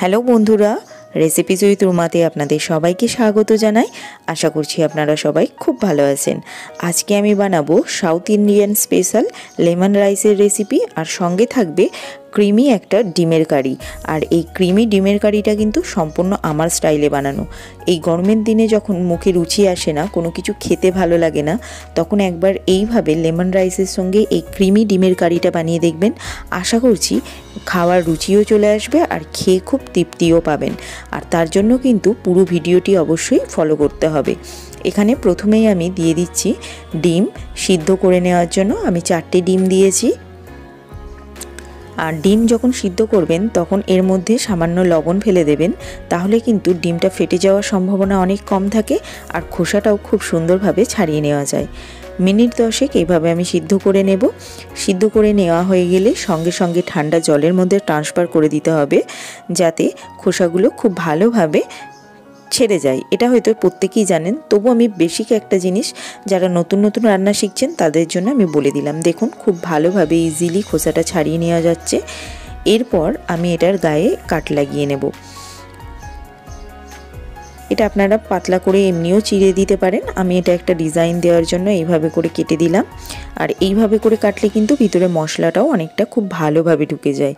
hello বন্ধুরা recipe জয়ী তুরমাতে আপনাদের সবাইকে স্বাগত জানাই আশা করছি আপনারা সবাই খুব ভালো আছেন আজকে আমি বানাবো সাউথ ইন্ডিয়ান স্পেশাল লেমন রাইসের রেসিপি আর সঙ্গে থাকবে ক্রিমি একটা ডিমের কারি আর এই ক্রিমি ডিমের কারিটা কিন্তু সম্পূর্ণ আমার স্টাইলে বানানো এই গরমের দিনে যখন মুখে রুচি আসে না কোনো কিছু খেতে ভালো লাগে না তখন একবার এইভাবে লেমন রাইসের সঙ্গে এই ক্রিমি ডিমের কারিটা বানিয়ে দেখবেন আশা করছি খাওয়ার রুচিও চলে আসবে আর খেয়ে খুব তৃপ্তিও পাবেন আর তার জন্য কিন্তু পুরো ভিডিওটি অবশ্যই ফলো করতে হবে এখানে প্রথমেই আমি দিয়ে দিচ্ছি ডিম সিদ্ধ করে নেওয়ার জন্য আমি চারটে ডিম দিয়েছি আর ডিম যখন সিদ্ধ করবেন তখন এর মধ্যে সামান্য লবণ ফেলে দেবেন তাহলে কিন্তু ডিমটা ফেটে যাওয়ার সম্ভাবনা অনেক কম থাকে আর খোসাটাও খুব সুন্দরভাবে ছাড়িয়ে নেওয়া যায় মিনিট দশেক এইভাবে আমি সিদ্ধ করে নেব সিদ্ধ করে নেওয়া হয়ে গেলে সঙ্গে সঙ্গে ঠান্ডা জলের মধ্যে ট্রান্সফার করে দিতে হবে যাতে খোসাগুলো খুব ভালোভাবে ছেড়ে যায় এটা হয়তো প্রত্যেকেই জানেন তবু আমি বেশি একটা জিনিস যারা নতুন নতুন রান্না শিখছেন তাদের জন্য আমি বলে দিলাম দেখুন খুব ভালোভাবে ইজিলি খোসাটা ছাড়িয়ে নেওয়া যাচ্ছে এরপর আমি এটার গায়ে কাট লাগিয়ে নেব এটা আপনারা পাতলা করে এমনিও চিড়ে দিতে পারেন আমি এটা একটা ডিজাইন দেওয়ার জন্য এইভাবে করে কেটে দিলাম আর এইভাবে করে কাটলে কিন্তু ভিতরে মশলাটাও অনেকটা খুব ভালোভাবে ঢুকে যায়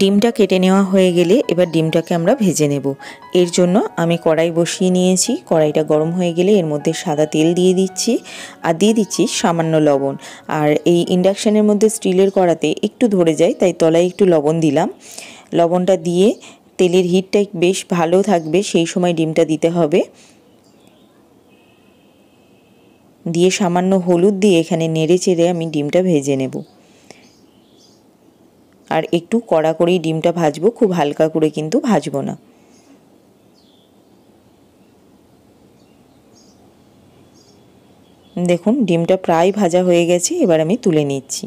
ডিমটা কেটে নেওয়া হয়ে গেলে এবার ডিমটাকে আমরা ভেজে নেব এর জন্য আমি কড়াই বসিয়ে নিয়েছি কড়াইটা গরম হয়ে গেলে এর মধ্যে সাদা তেল দিয়ে দিচ্ছি আর দিয়ে দিচ্ছি সামান্য লবণ আর এই ইন্ডাকশানের মধ্যে স্টিলের কড়াতে একটু ধরে যায় তাই তলায় একটু লবণ দিলাম লবণটা দিয়ে তেলের হিটটা বেশ ভালো থাকবে সেই সময় ডিমটা দিতে হবে দিয়ে সামান্য হলুদ দিয়ে এখানে নেড়ে চেড়ে আমি ডিমটা ভেজে নেব আর একটু কড়া করেই ডিমটা ভাজবো খুব হালকা করে কিন্তু ভাজবো না দেখুন ডিমটা প্রায় ভাজা হয়ে গেছে এবার আমি তুলে নিচ্ছি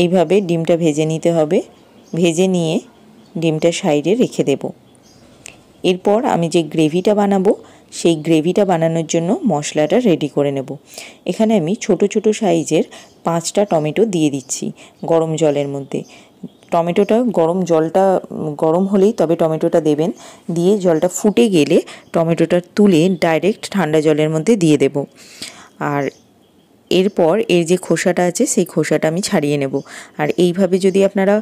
এইভাবে ডিমটা ভেজে নিতে হবে ভেজে নিয়ে ডিমটা সাইডে রেখে দেব এরপর আমি যে গ্রেভিটা বানাবো সেই গ্রেভিটা বানানোর জন্য মশলাটা রেডি করে নেব এখানে আমি ছোট ছোট সাইজের পাঁচটা টমেটো দিয়ে দিচ্ছি গরম জলের মধ্যে টমেটোটা গরম জলটা গরম হলেই তবে টমেটোটা দেবেন দিয়ে জলটা ফুটে গেলে টমেটোটা তুলে ডাইরেক্ট ঠান্ডা জলের মধ্যে দিয়ে দেব আর এরপর এর যে খোসাটা আছে সেই খোসাটা আমি ছাড়িয়ে নেব আর এইভাবে যদি আপনারা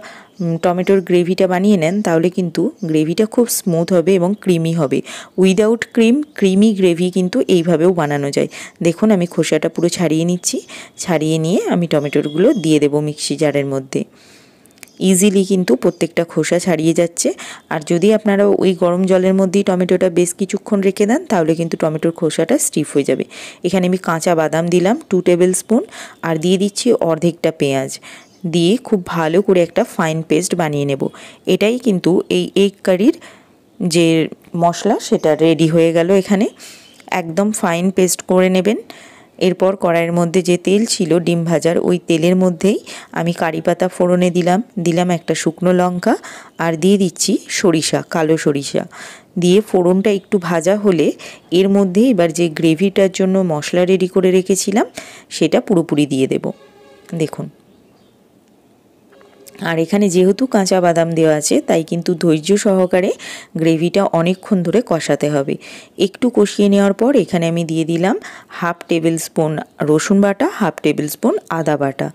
টমেটোর গ্রেভিটা বানিয়ে নেন তাহলে কিন্তু গ্রেভিটা খুব স্মুথ হবে এবং ক্রিমি হবে উইদাউট ক্রিম ক্রিমি গ্রেভি কিন্তু এইভাবেও বানানো যায় দেখুন আমি খোসাটা পুরো ছাড়িয়ে নিচ্ছি ছাড়িয়ে নিয়ে আমি টমেটোরগুলো দিয়ে দেব মিক্সি জারের মধ্যে ইজিলি কিন্তু প্রত্যেকটা খোসা ছাড়িয়ে যাচ্ছে আর যদি আপনারা ওই গরম জলের মধ্যেই টমেটোটা বেশ কিছুক্ষণ রেখে দেন তাহলে কিন্তু টমেটোর খোসাটা স্টিফ হয়ে যাবে এখানে আমি কাঁচা বাদাম দিলাম টু টেবিল স্পুন আর দিয়ে দিচ্ছি অর্ধেকটা পেঁয়াজ দিয়ে খুব ভালো করে একটা ফাইন পেস্ট বানিয়ে নেব এটাই কিন্তু এই এগ কারির যে মশলা সেটা রেডি হয়ে গেল এখানে একদম ফাইন পেস্ট করে নেবেন এরপর কড়াইয়ের মধ্যে যে তেল ছিল ডিম ভাজার ওই তেলের মধ্যেই আমি কারি পাতা ফোড়নে দিলাম দিলাম একটা শুকনো লঙ্কা আর দিয়ে দিচ্ছি সরিষা কালো সরিষা দিয়ে ফোড়নটা একটু ভাজা হলে এর মধ্যে এবার যে গ্রেভিটার জন্য মশলা রেডি করে রেখেছিলাম সেটা পুরোপুরি দিয়ে দেব দেখুন আর এখানে যেহেতু কাঁচা বাদাম দেওয়া আছে তাই কিন্তু ধৈর্য সহকারে গ্রেভিটা অনেকক্ষণ ধরে কষাতে হবে একটু কষিয়ে নেওয়ার পর এখানে আমি দিয়ে দিলাম হাফ টেবিল স্পুন রসুন বাটা হাফ টেবিল স্পুন আদা বাটা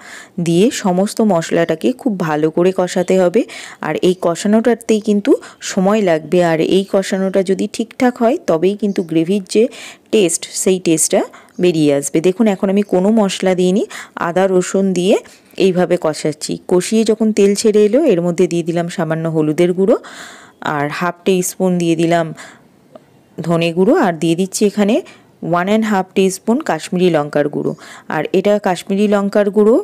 দিয়ে সমস্ত মশলাটাকে খুব ভালো করে কষাতে হবে আর এই কষানোটাতেই কিন্তু সময় লাগবে আর এই কষানোটা যদি ঠিকঠাক হয় তবেই কিন্তু গ্রেভির যে টেস্ট সেই টেস্টটা বেরিয়ে আসবে দেখুন এখন আমি কোনো মশলা দিইনি আদা রসুন দিয়ে এইভাবে কষাচ্ছি কষিয়ে যখন তেল ছেড়ে এলো এর মধ্যে দিয়ে দিলাম সামান্য হলুদের গুঁড়ো আর হাফ টি স্পুন দিয়ে দিলাম ধনে গুঁড়ো আর দিয়ে দিচ্ছি এখানে one and half spoon Kashmiri লঙ্কার গুঁড়ো আর এটা কাশ্মীরি লঙ্কার গুঁড়ো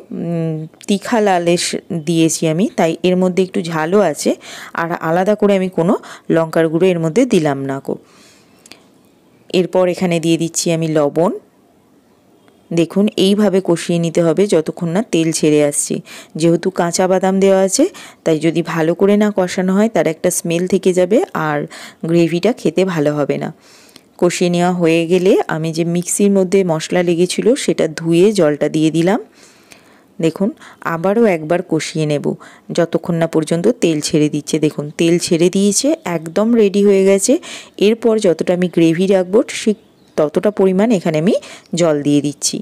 তিখা লালেশ দিয়েছি আমি তাই এর মধ্যে একটু ঝালও আছে আর আলাদা করে আমি কোনো লঙ্কার গুঁড়ো এর মধ্যে দিলাম না কো এরপর এখানে দিয়ে দিচ্ছি আমি লবণ দেখুন এইভাবে কষিয়ে নিতে হবে যতক্ষণ না তেল ছেড়ে আসছে যেহেতু কাঁচা বাদাম দেওয়া আছে তাই যদি ভালো করে না কষানো হয় তার একটা স্মেল থেকে যাবে আর গ্রেভিটা খেতে ভালো হবে না কষিয়ে নেওয়া হয়ে গেলে আমি যে মিক্সির মধ্যে মশলা লেগেছিল সেটা ধুয়ে জলটা দিয়ে দিলাম দেখুন আবারও একবার কষিয়ে নেব যতক্ষণ না পর্যন্ত তেল ছেড়ে দিচ্ছে দেখুন তেল ছেড়ে দিয়েছে একদম রেডি হয়ে গেছে এরপর যতটা আমি গ্রেভি রাখবো ঠিক ততটা পরিমাণ এখানে আমি জল দিয়ে দিচ্ছি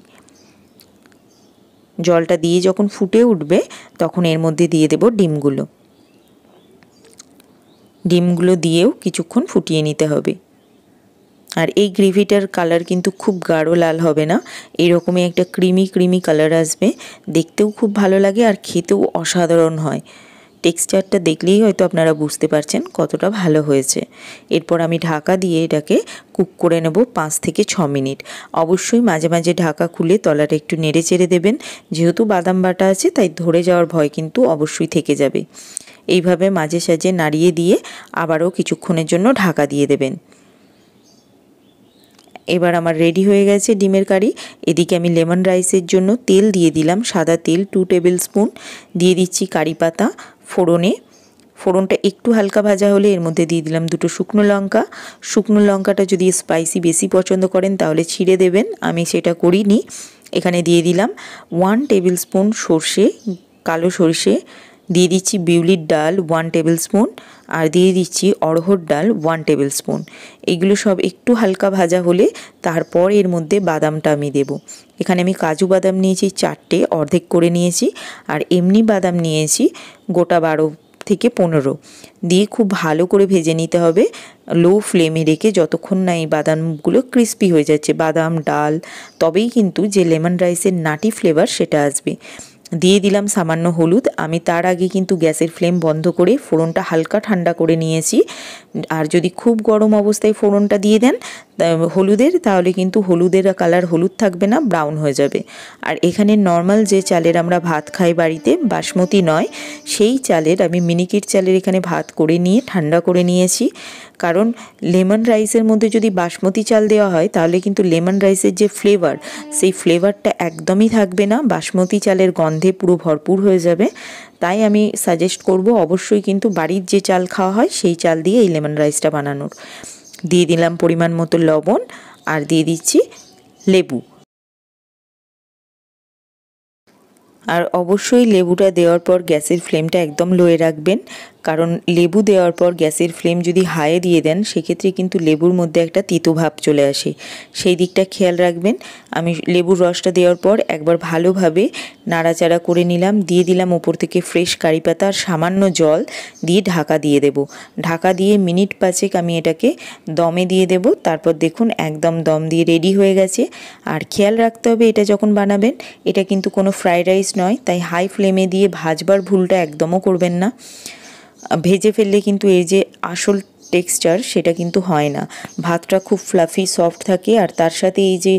জলটা দিয়ে যখন ফুটে উঠবে তখন এর মধ্যে দিয়ে দেব ডিমগুলো ডিমগুলো দিয়েও কিছুক্ষণ ফুটিয়ে নিতে হবে আর এই গ্রেভিটার কালার কিন্তু খুব গাঢ় লাল হবে না এরকমই একটা ক্রিমি ক্রিমি কালার আসবে দেখতেও খুব ভালো লাগে আর খেতেও অসাধারণ হয় টেক্সচারটা দেখলেই হয়তো আপনারা বুঝতে পারছেন কতটা ভালো হয়েছে এরপর আমি ঢাকা দিয়ে এটাকে কুক করে নেব পাঁচ থেকে ছ মিনিট অবশ্যই মাঝে মাঝে ঢাকা খুলে তলাটা একটু নেড়ে চেড়ে দেবেন যেহেতু বাদাম বাটা আছে তাই ধরে যাওয়ার ভয় কিন্তু অবশ্যই থেকে যাবে এইভাবে মাঝে সাঝে নাড়িয়ে দিয়ে আবারও কিছুক্ষণের জন্য ঢাকা দিয়ে দেবেন এবার আমার রেডি হয়ে গেছে ডিমের কারি এদিকে আমি লেমন রাইসের জন্য তেল দিয়ে দিলাম সাদা তেল টু টেবিল স্পুন দিয়ে দিচ্ছি কারি পাতা ফোড়নে ফোড়নটা একটু হালকা ভাজা হলে এর মধ্যে দিয়ে দিলাম দুটো শুকনো লঙ্কা শুকনো লঙ্কাটা যদি স্পাইসি বেশি পছন্দ করেন তাহলে ছিঁড়ে দেবেন আমি সেটা করিনি এখানে দিয়ে দিলাম ওয়ান টেবিল স্পুন সর্ষে কালো সর্ষে দিয়ে দিচ্ছি বিউলির ডাল ওয়ান টেবিল স্পুন আর দিয়ে দিচ্ছি অড়হর ডাল ওয়ান টেবিল স্পুন এগুলো সব একটু হালকা ভাজা হলে তারপর এর মধ্যে বাদামটা আমি দেব এখানে আমি কাজু বাদাম নিয়েছি চারটে অর্ধেক করে নিয়েছি আর এমনি বাদাম নিয়েছি গোটা বারো থেকে পনেরো দিয়ে খুব ভালো করে ভেজে নিতে হবে লো ফ্লেমে রেখে যতক্ষণ না এই বাদামগুলো ক্রিস্পি হয়ে যাচ্ছে বাদাম ডাল তবেই কিন্তু যে লেমন রাইসের নাটি ফ্লেভার সেটা আসবে দিয়ে দিলাম সামান্য হলুদ আমি তার আগে কিন্তু গ্যাসের ফ্লেম বন্ধ করে ফোড়নটা হালকা ঠান্ডা করে নিয়েছি আর যদি খুব গরম অবস্থায় ফোড়নটা দিয়ে দেন হলুদের তাহলে কিন্তু হলুদের কালার হলুদ থাকবে না ব্রাউন হয়ে যাবে আর এখানে নর্মাল যে চালের আমরা ভাত খাই বাড়িতে বাসমতি নয় সেই চালের আমি মিনিকেট চালের এখানে ভাত করে নিয়ে ঠান্ডা করে নিয়েছি কারণ লেমন রাইসের মধ্যে যদি বাসমতি চাল দেওয়া হয় তাহলে কিন্তু লেমন রাইসের যে ফ্লেভার সেই ফ্লেভারটা একদমই থাকবে না বাসমতি চালের গন্ধে পুরো ভরপুর হয়ে যাবে তাই আমি সাজেস্ট করব অবশ্যই কিন্তু বাড়ির যে চাল খাওয়া হয় সেই চাল দিয়ে এই লেমন রাইসটা বানানোর দিয়ে দিলাম পরিমাণ মতো লবণ আর দিয়ে দিচ্ছি লেবু আর অবশ্যই লেবুটা দেওয়ার পর গ্যাসের ফ্লেমটা একদম লোয়ে রাখবেন কারণ লেবু দেওয়ার পর গ্যাসের ফ্লেম যদি হায়ে দিয়ে দেন সেক্ষেত্রে কিন্তু লেবুর মধ্যে একটা তিতু ভাব চলে আসে সেই দিকটা খেয়াল রাখবেন আমি লেবুর রসটা দেওয়ার পর একবার ভালোভাবে নাড়াচাড়া করে নিলাম দিয়ে দিলাম ওপর থেকে ফ্রেশ কারি পাতা আর সামান্য জল দিয়ে ঢাকা দিয়ে দেব ঢাকা দিয়ে মিনিট পাঁচেক আমি এটাকে দমে দিয়ে দেব তারপর দেখুন একদম দম দিয়ে রেডি হয়ে গেছে আর খেয়াল রাখতে হবে এটা যখন বানাবেন এটা কিন্তু কোনো ফ্রাইড রাইস নয় তাই হাই ফ্লেমে দিয়ে ভাজবার ভুলটা একদমও করবেন না ভেজে ফেললে কিন্তু এই যে আসল টেক্সচার সেটা কিন্তু হয় না ভাতটা খুব ফ্লাফি সফট থাকে আর তার সাথে এই যে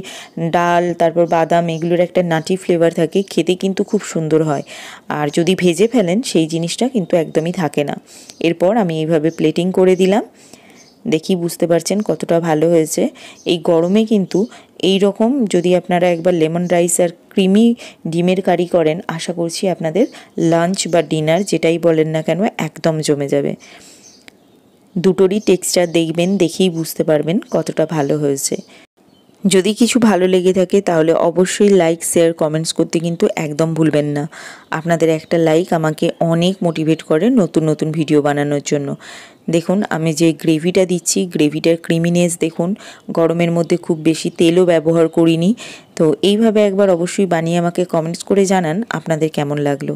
ডাল তারপর বাদাম এগুলোর একটা নাটি ফ্লেভার থাকে খেতে কিন্তু খুব সুন্দর হয় আর যদি ভেজে ফেলেন সেই জিনিসটা কিন্তু একদমই থাকে না এরপর আমি এইভাবে প্লেটিং করে দিলাম দেখি বুঝতে পারছেন কতটা ভালো হয়েছে এই গরমে কিন্তু এই রকম যদি আপনারা একবার লেমন রাইস আর ক্রিমি ডিমের কারি করেন আশা করছি আপনাদের লাঞ্চ বা ডিনার যেটাই বলেন না কেন একদম জমে যাবে দুটোরই টেক্সচার দেখবেন দেখেই বুঝতে পারবেন কতটা ভালো হয়েছে যদি কিছু ভালো লেগে থাকে তাহলে অবশ্যই লাইক শেয়ার কমেন্টস করতে কিন্তু একদম ভুলবেন না আপনাদের একটা লাইক আমাকে অনেক মোটিভেট করে নতুন নতুন ভিডিও বানানোর জন্য দেখুন আমি যে গ্রেভিটা দিচ্ছি গ্রেভিটার ক্রিমিনেস দেখুন গরমের মধ্যে খুব বেশি তেলও ব্যবহার করিনি তো এইভাবে একবার অবশ্যই বানিয়ে আমাকে কমেন্টস করে জানান আপনাদের কেমন লাগলো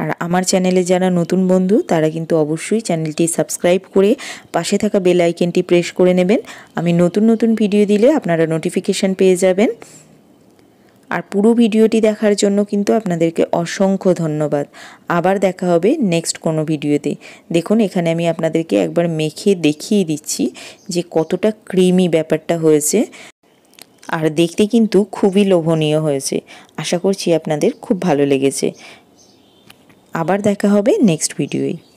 আর আমার চ্যানেলে যারা নতুন বন্ধু তারা কিন্তু অবশ্যই চ্যানেলটি সাবস্ক্রাইব করে পাশে থাকা বেল প্রেস করে নেবেন আমি নতুন নতুন ভিডিও দিলে আপনারা নোটিফিকেশান পেয়ে যাবেন আর পুরো ভিডিওটি দেখার জন্য কিন্তু আপনাদেরকে অসংখ্য ধন্যবাদ আবার দেখা হবে নেক্সট কোনো ভিডিওতে দেখুন এখানে আমি আপনাদেরকে একবার মেখে দেখিয়ে দিচ্ছি যে কতটা ক্রিমি ব্যাপারটা হয়েছে আর দেখতে কিন্তু খুবই লোভনীয় হয়েছে আশা করছি আপনাদের খুব ভালো লেগেছে আবার দেখা হবে নেক্সট ভিডিওয়